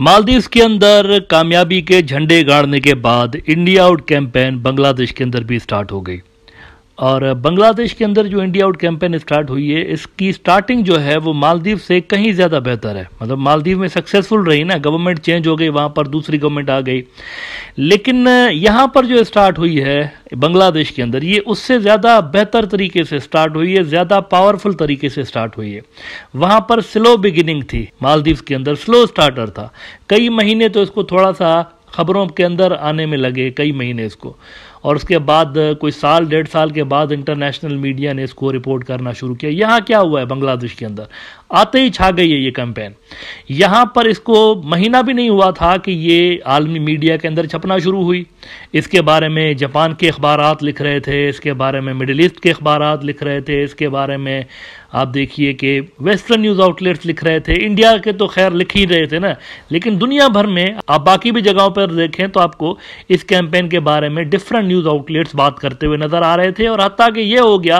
मालदीव के अंदर कामयाबी के झंडे गाड़ने के बाद इंडिया आउट कैंपेन बांग्लादेश के अंदर भी स्टार्ट हो गई और बांग्लादेश के अंदर जो इंडिया आउट कैंपेन स्टार्ट हुई है इसकी स्टार्टिंग जो है वो मालदीव से कहीं ज़्यादा बेहतर है मतलब मालदीव में सक्सेसफुल रही ना गवर्नमेंट चेंज हो गई वहाँ पर दूसरी गवर्नमेंट आ गई लेकिन यहाँ पर जो स्टार्ट हुई है बांग्लादेश के अंदर ये उससे ज़्यादा बेहतर तरीके से स्टार्ट हुई है ज़्यादा पावरफुल तरीके से स्टार्ट हुई है वहाँ पर स्लो बिगिनिंग थी मालदीव के अंदर स्लो स्टार्टर था कई महीने तो इसको थोड़ा सा खबरों के अंदर आने में लगे कई महीने इसको और उसके बाद कोई साल डेढ़ साल के बाद इंटरनेशनल मीडिया ने इसको रिपोर्ट करना शुरू किया यहाँ क्या हुआ है बांग्लादेश के अंदर आते ही छा गई है ये कैंपेन यहाँ पर इसको महीना भी नहीं हुआ था कि ये आलमी मीडिया के अंदर छपना शुरू हुई इसके बारे में जापान के अखबार लिख रहे थे इसके बारे में मिडिल ईस्ट के अखबार लिख रहे थे इसके बारे में आप देखिए कि वेस्टर्न न्यूज़ आउटलेट्स लिख रहे थे इंडिया के तो खैर लिख ही रहे थे ना लेकिन दुनिया भर में आप बाकी भी जगहों पर देखें तो आपको इस कैंपेन के बारे में डिफरेंट न्यूज़ आउटलेट्स बात करते हुए नज़र आ रहे थे और हती कि यह हो गया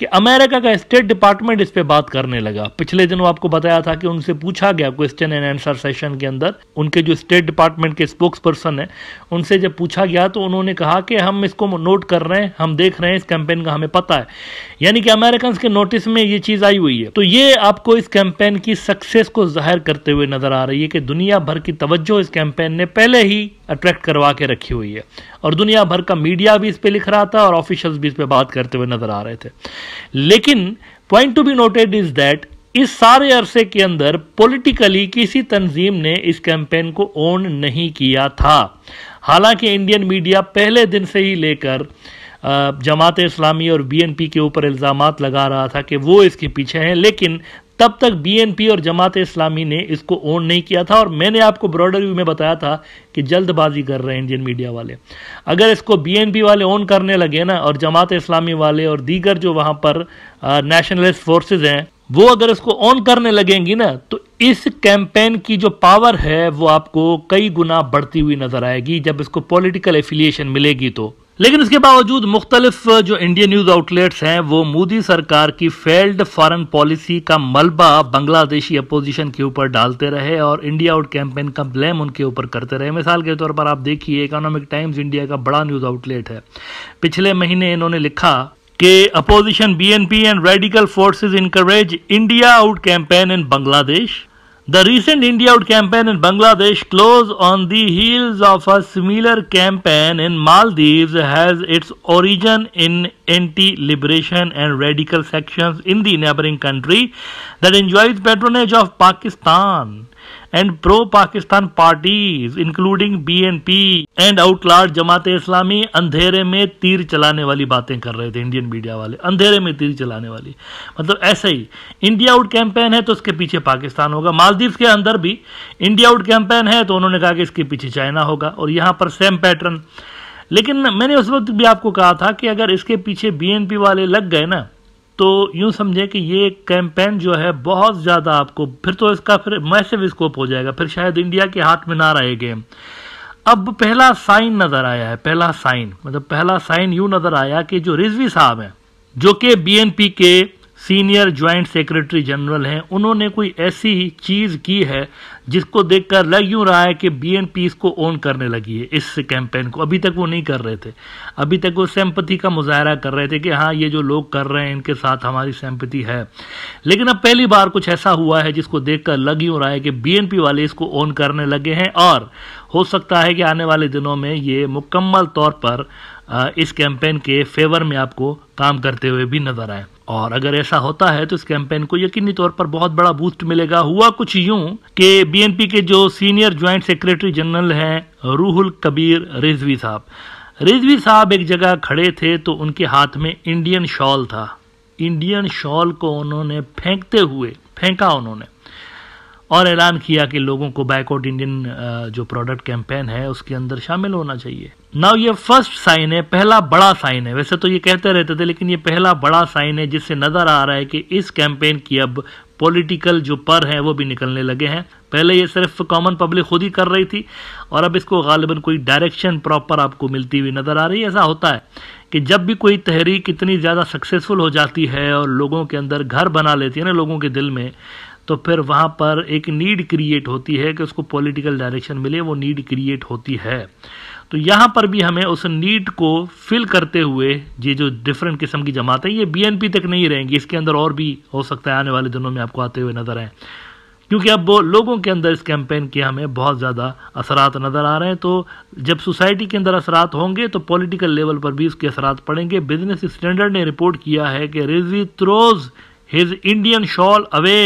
कि अमेरिका का स्टेट डिपार्टमेंट इस पर बात करने लगा पिछले पिछले दिनों आपको बताया था कि उनसे पूछा गया क्वेश्चन एंड आंसर सेशन के अंदर उनके जो स्टेट डिपार्टमेंट के स्पोक्स पर्सन है उनसे जब पूछा गया तो उन्होंने कहा कि हम इसको नोट कर रहे हैं हम देख रहे हैं इस कैंपेन का हमें पता है यानी कि अमेरिकन के नोटिस में ये चीज आई हुई है तो ये आपको इस कैंपेन की सक्सेस को जाहिर करते हुए नजर आ रही है कि दुनिया भर की तवज्जो इस कैंपेन ने पहले ही अट्रैक्ट करवा के रखी हुई है और दुनिया भर का मीडिया भी इस पर लिख रहा था और ऑफिशियल्स भी इस पर बात करते हुए नजर आ रहे थे लेकिन point to be noted is that इस सारे अरसे के अंदर पॉलिटिकली किसी तंजीम ने इस कैंपेन को ओन नहीं किया था हालांकि इंडियन मीडिया पहले दिन से ही लेकर जमात इस्लामी और बीएनपी के ऊपर इल्ज़ाम लगा रहा था कि वो इसके पीछे हैं लेकिन तब तक बीएनपी और जमात इस्लामी ने इसको ओन नहीं किया था और मैंने आपको ब्रॉडर व्यू में बताया था कि जल्दबाजी कर रहे हैं इंडियन मीडिया वाले अगर इसको बीएनपी वाले ओन करने लगे ना और जमात इस्लामी वाले और दीगर जो वहां पर नेशनलिस्ट फोर्सेज हैं वो अगर इसको ऑन करने लगेंगी ना तो इस कैंपेन की जो पावर है वो आपको कई गुना बढ़ती हुई नजर आएगी जब इसको पॉलिटिकल एफिलिएशन मिलेगी तो लेकिन इसके बावजूद मुख्तलिफ जो इंडियन न्यूज आउटलेट्स हैं वो मोदी सरकार की फेल्ड फॉरेन पॉलिसी का मलबा बांग्लादेशी अपोजिशन के ऊपर डालते रहे और इंडिया आउट कैंपेन का ब्लेम उनके ऊपर करते रहे मिसाल के तौर पर आप देखिए इकोनॉमिक टाइम्स इंडिया का बड़ा न्यूज आउटलेट है पिछले महीने इन्होंने लिखा कि opposition BNP and radical forces encourage India out campaign in Bangladesh. The recent India out campaign in Bangladesh close on the heels of a similar campaign in Maldives has its origin in anti-liberation and radical sections in the neighboring country that enjoys patronage of Pakistan. and pro-Pakistan parties, including BNP and outlaw Jamaat Islami अंधेरे में तीर चलाने वाली बातें कर रहे थे Indian media वाले अंधेरे में तीर चलाने वाली मतलब ऐसे ही इंडिया आउट कैंपेन है तो उसके पीछे पाकिस्तान होगा मालदीव के अंदर भी इंडिया आउट कैंपेन है तो उन्होंने कहा कि इसके पीछे चाइना होगा और यहाँ पर सेम पैटर्न लेकिन मैंने उस वक्त भी आपको कहा था कि अगर इसके पीछे बीएनपी वाले लग गए ना तो यूं समझे कि ये कैंपेन जो है बहुत ज़्यादा आपको फिर तो इसका फिर मैसिव स्कोप हो जाएगा फिर शायद इंडिया के हाथ में ना रहे गेम अब पहला साइन नज़र आया है पहला साइन मतलब पहला साइन यूं नज़र आया कि जो रिजवी साहब हैं जो कि बीएनपी के सीनियर ज्वाइंट सेक्रेटरी जनरल हैं उन्होंने कोई ऐसी चीज़ की है जिसको देखकर लग यूं रहा है कि बीएनपी इसको ओन करने लगी है इस कैंपेन को अभी तक वो नहीं कर रहे थे अभी तक वो सहमपति का मुजाहरा कर रहे थे कि हाँ ये जो लोग कर रहे हैं इनके साथ हमारी सहमपति है लेकिन अब पहली बार कुछ ऐसा हुआ है जिसको देखकर लग यूं रहा है कि बीएनपी वाले इसको ओन करने लगे हैं और हो सकता है कि आने वाले दिनों में ये मुकम्मल तौर पर इस कैंपेन के फेवर में आपको काम करते हुए भी नजर आए और अगर ऐसा होता है तो इस कैंपेन को यकीनी तौर पर बहुत बड़ा बूस्ट मिलेगा हुआ कुछ यूं कि बीएनपी के जो सीनियर ज्वाइंट सेक्रेटरी जनरल हैं रूहुल कबीर रिजवी साहब रिजवी साहब एक जगह खड़े थे तो उनके हाथ में इंडियन शॉल था इंडियन शॉल को उन्होंने फेंकते हुए फेंका उन्होंने और ऐलान किया कि लोगों को बैकआउट इंडियन जो प्रोडक्ट कैंपेन है उसके अंदर शामिल होना चाहिए नाउ ये फर्स्ट साइन है पहला बड़ा साइन है वैसे तो ये कहते रहते थे लेकिन ये पहला बड़ा साइन है जिससे नजर आ रहा है कि इस कैंपेन की अब पॉलिटिकल जो पर है वो भी निकलने लगे हैं पहले ये सिर्फ कॉमन पब्लिक खुद ही कर रही थी और अब इसको गालिबा कोई डायरेक्शन प्रॉपर आपको मिलती हुई नजर आ रही है ऐसा होता है कि जब भी कोई तहरीक इतनी ज़्यादा सक्सेसफुल हो जाती है और लोगों के अंदर घर बना लेती है ना लोगों के दिल में तो फिर वहाँ पर एक नीड क्रिएट होती है कि उसको पॉलिटिकल डायरेक्शन मिले वो नीड क्रिएट होती है तो यहाँ पर भी हमें उस नीड को फिल करते हुए ये जो डिफरेंट किस्म की जमातें ये बीएनपी तक नहीं रहेंगी इसके अंदर और भी हो सकता है आने वाले दिनों में आपको आते हुए नजर आए क्योंकि अब लोगों के अंदर इस कैंपेन के हमें बहुत ज़्यादा असरात नज़र आ रहे हैं तो जब सोसाइटी के अंदर असरात होंगे तो पॉलिटिकल लेवल पर भी उसके असरात पड़ेंगे बिजनेस स्टैंडर्ड ने रिपोर्ट किया है कि Rizvi throws his Indian shawl away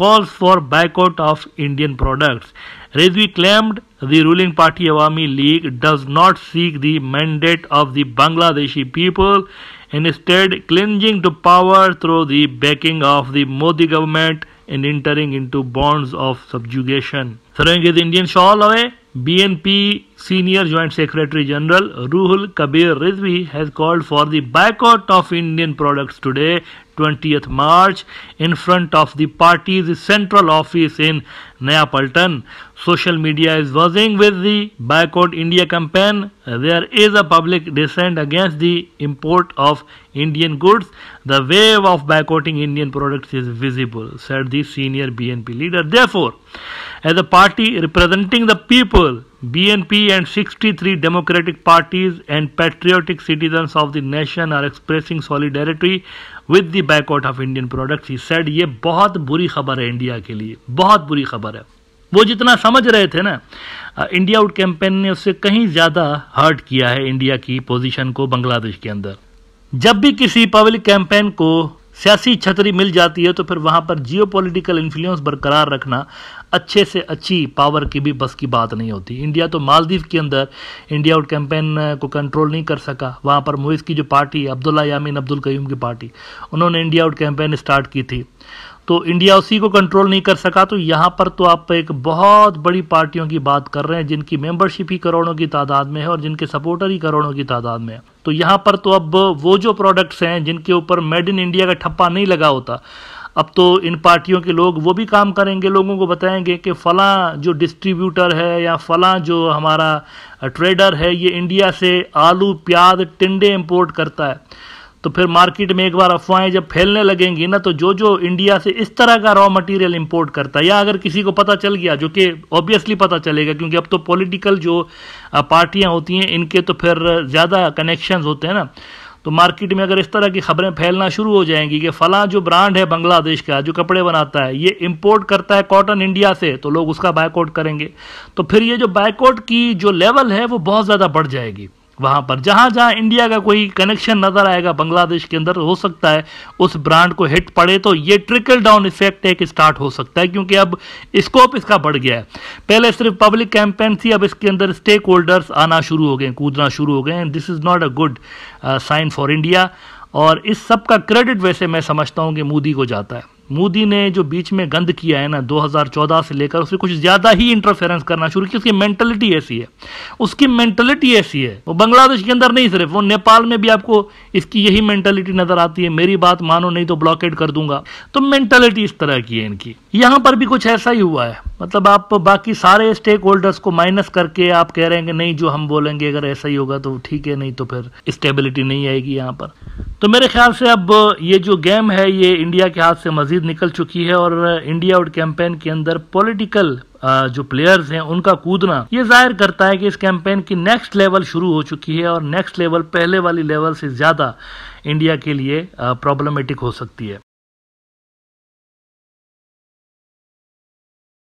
calls for boycott of Indian products. Rezvi claimed the ruling party Awami League does not seek the mandate of the Bangladeshi people, instead clinging to power through the backing of the Modi government and entering into bonds of subjugation. Throwing his Indian shawl away, BNP Senior Joint Secretary General Ruhul Kabir Rizvi has called for the boycott of Indian products today, 20th March, in front of the party's central office in Neapolitan social media is buzzing with the boycott India campaign. There is a public dissent against the import of Indian goods. The wave of boycotting Indian products is visible, said the senior BNP leader. Therefore, as a party representing the people, BNP and 63 democratic parties and patriotic citizens of the nation are expressing solidarity with the boycott of Indian products. He said, ये बहुत बुरी खबर है India के लिए बहुत बुरी खबर है वो जितना समझ रहे थे ना इंडिया आउट कैंपेन ने उससे कहीं ज़्यादा हर्ट किया है इंडिया की पोजीशन को बांग्लादेश के अंदर जब भी किसी पब्लिक कैंपेन को सियासी छतरी मिल जाती है तो फिर वहां पर जियो पोलिटिकल इन्फ्लुएंस बरकरार रखना अच्छे से अच्छी पावर की भी बस की बात नहीं होती इंडिया तो मालदीव के अंदर इंडिया आउट कैंपेन को कंट्रोल नहीं कर सका वहां पर मोइस की जो पार्टी अब्दुल्ला यामीन अब्दुल कयूम की पार्टी उन्होंने इंडिया आउट कैंपेन स्टार्ट की थी तो इंडिया उसी को कंट्रोल नहीं कर सका तो यहाँ पर तो आप एक बहुत बड़ी पार्टियों की बात कर रहे हैं जिनकी मेंबरशिप ही करोड़ों की तादाद में है और जिनके सपोर्टर ही करोड़ों की तादाद में है तो यहाँ पर तो अब वो जो प्रोडक्ट्स हैं जिनके ऊपर मेड इन इंडिया का ठप्पा नहीं लगा होता अब तो इन पार्टियों के लोग वो भी काम करेंगे लोगों को बताएंगे कि फला जो डिस्ट्रीब्यूटर है या फला जो हमारा ट्रेडर है ये इंडिया से आलू प्याज टिंडे इम्पोर्ट करता है तो फिर मार्केट में एक बार अफवाहें जब फैलने लगेंगी ना तो जो जो इंडिया से इस तरह का रॉ मटेरियल इंपोर्ट करता है या अगर किसी को पता चल गया जो कि ऑब्वियसली पता चलेगा क्योंकि अब तो पॉलिटिकल जो पार्टियां होती हैं इनके तो फिर ज़्यादा कनेक्शन होते हैं ना तो मार्केट में अगर इस तरह की खबरें फैलना शुरू हो जाएंगी कि फला जो ब्रांड है बांग्लादेश का जो कपड़े बनाता है ये इंपोर्ट करता है कॉटन इंडिया से तो लोग उसका बायकॉट करेंगे तो फिर ये जो बायकॉट की जो लेवल है वो बहुत ज़्यादा बढ़ जाएगी वहाँ पर जहाँ जहाँ इंडिया का कोई कनेक्शन नज़र आएगा बांग्लादेश के अंदर हो सकता है उस ब्रांड को हिट पड़े तो ये ट्रिकल डाउन इफेक्ट एक स्टार्ट हो सकता है क्योंकि अब स्कोप इसका बढ़ गया है पहले सिर्फ पब्लिक कैंपेन थी अब इसके अंदर स्टेक होल्डर्स आना शुरू हो गए कूदना शुरू हो गए and this is not a good sign for India और इस सब का क्रेडिट वैसे मैं समझता हूँ कि मोदी को जाता है मोदी ने जो बीच में गंद किया है ना 2014 से लेकर उसमें कुछ ज़्यादा ही इंटरफेरेंस करना शुरू किया उसकी मेंटलिटी ऐसी है उसकी मेंटलिटी ऐसी है वो बांग्लादेश के अंदर नहीं सिर्फ वो नेपाल में भी आपको इसकी यही मेंटलिटी नज़र आती है मेरी बात मानो नहीं तो ब्लॉकेट कर दूंगा तो मेंटेलिटी इस तरह की है इनकी यहाँ पर भी कुछ ऐसा ही हुआ है मतलब आप बाकी सारे स्टेक होल्डर्स को माइनस करके आप कह रहे हैं कि नहीं जो हम बोलेंगे अगर ऐसा ही होगा तो ठीक है नहीं तो फिर स्टेबिलिटी नहीं आएगी यहाँ पर तो मेरे ख्याल से अब ये जो गेम है ये इंडिया के हाथ से मजीद मजीद निकल चुकी है और इंडिया आउट कैंपेन के अंदर पॉलिटिकल जो प्लेयर्स हैं उनका कूदना ये जाहिर करता है कि इस कैंपेन की नेक्स्ट लेवल शुरू हो चुकी है और नेक्स्ट लेवल पहले वाली लेवल से ज़्यादा इंडिया के लिए प्रॉब्लमेटिक हो सकती है